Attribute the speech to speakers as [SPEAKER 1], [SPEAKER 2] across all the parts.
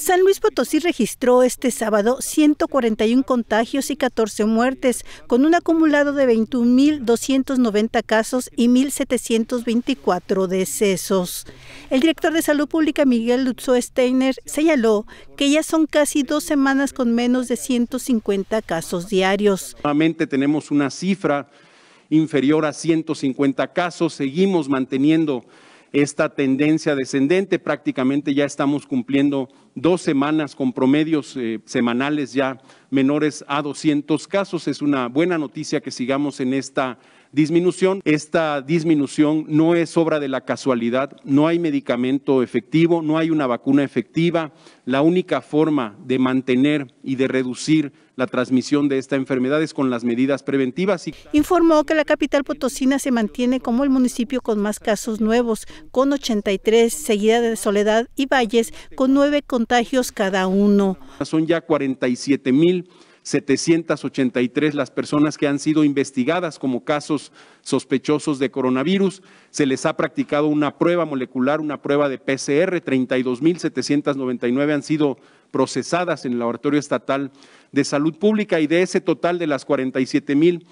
[SPEAKER 1] San Luis Potosí registró este sábado 141 contagios y 14 muertes, con un acumulado de 21.290 casos y 1.724 decesos. El director de Salud Pública, Miguel lutzó Steiner, señaló que ya son casi dos semanas con menos de 150 casos diarios.
[SPEAKER 2] Nuevamente tenemos una cifra inferior a 150 casos, seguimos manteniendo esta tendencia descendente, prácticamente ya estamos cumpliendo dos semanas con promedios eh, semanales ya menores a 200 casos. Es una buena noticia que sigamos en esta disminución. Esta disminución no es obra de la casualidad, no hay medicamento efectivo, no hay una vacuna efectiva. La única forma de mantener y de reducir la transmisión de esta enfermedad es con las medidas preventivas.
[SPEAKER 1] Informó que la capital potosina se mantiene como el municipio con más casos nuevos, con 83, seguida de Soledad y Valles, con 9 con cada uno.
[SPEAKER 2] Son ya 47,783 las personas que han sido investigadas como casos sospechosos de coronavirus. Se les ha practicado una prueba molecular, una prueba de PCR. 32.799 han sido procesadas en el Laboratorio Estatal de Salud Pública y de ese total de las 47.000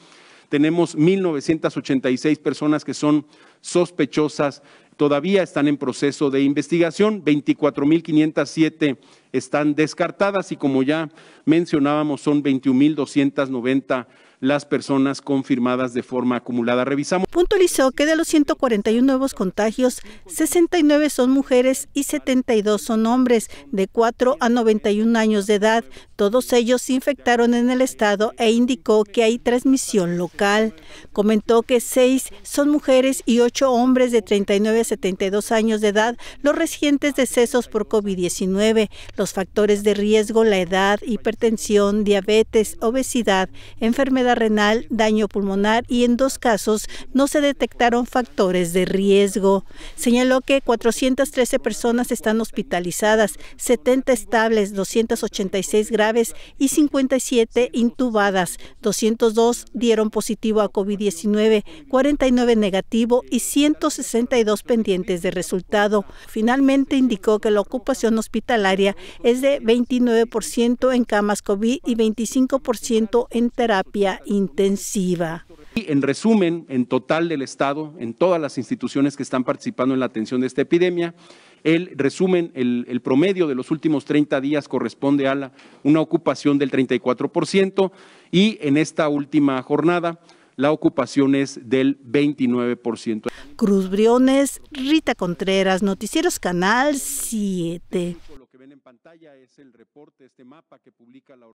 [SPEAKER 2] tenemos 1.986 personas que son sospechosas todavía están en proceso de investigación, 24.507 están descartadas y como ya mencionábamos son 21.290 las personas confirmadas de forma acumulada. Revisamos.
[SPEAKER 1] Puntualizó que de los 141 nuevos contagios, 69 son mujeres y 72 son hombres de 4 a 91 años de edad. Todos ellos se infectaron en el estado e indicó que hay transmisión local. Comentó que 6 son mujeres y 8 hombres de 39 a 72 años de edad los recientes decesos por COVID-19. Los factores de riesgo, la edad, hipertensión, diabetes, obesidad, enfermedad renal, daño pulmonar y en dos casos no se detectaron factores de riesgo. Señaló que 413 personas están hospitalizadas, 70 estables, 286 graves y 57 intubadas. 202 dieron positivo a COVID-19, 49 negativo y 162 pendientes de resultado. Finalmente indicó que la ocupación hospitalaria es de 29% en camas COVID y 25% en terapia intensiva.
[SPEAKER 2] Y en resumen, en total del Estado, en todas las instituciones que están participando en la atención de esta epidemia, el resumen, el, promedio de los últimos 30 días corresponde a una ocupación del 34% y en esta última jornada la ocupación es del 29%.
[SPEAKER 1] Cruz Briones, Rita Contreras, Noticieros Canal 7
[SPEAKER 2] pantalla es el reporte, este mapa que publica la